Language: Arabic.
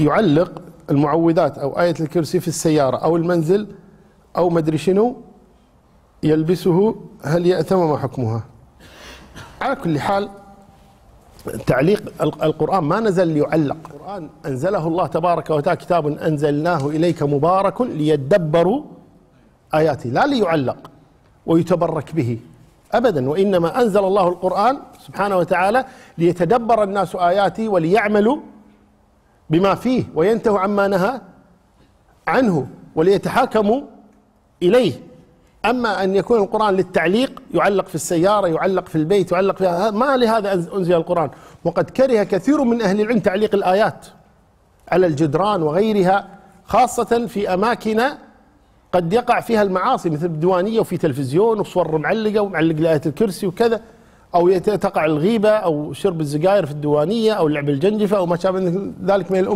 يعلق المعوذات أو آية الكرسي في السيارة أو المنزل أو مدري شنو يلبسه هل يأثم ما حكمها على كل حال تعليق القرآن ما نزل ليعلق القرآن أنزله الله تبارك وتعالى كتاب أنزلناه إليك مبارك ليدبروا آياته لا ليعلق ويتبرك به أبدا وإنما أنزل الله القرآن سبحانه وتعالى ليتدبر الناس آياته وليعملوا بما فيه وينتهوا عما نهى عنه وليتحاكموا إليه أما أن يكون القرآن للتعليق يعلق في السيارة يعلق في البيت يعلق في ما لهذا أنزل القرآن وقد كره كثير من أهل العلم تعليق الآيات على الجدران وغيرها خاصة في أماكن قد يقع فيها المعاصي مثل الديوانية وفي تلفزيون وصور معلقة ومعلق لآية الكرسي وكذا او تقع الغيبه او شرب السجاير في الديوانيه او لعب الجنجفه او ما شابه ذلك من الامور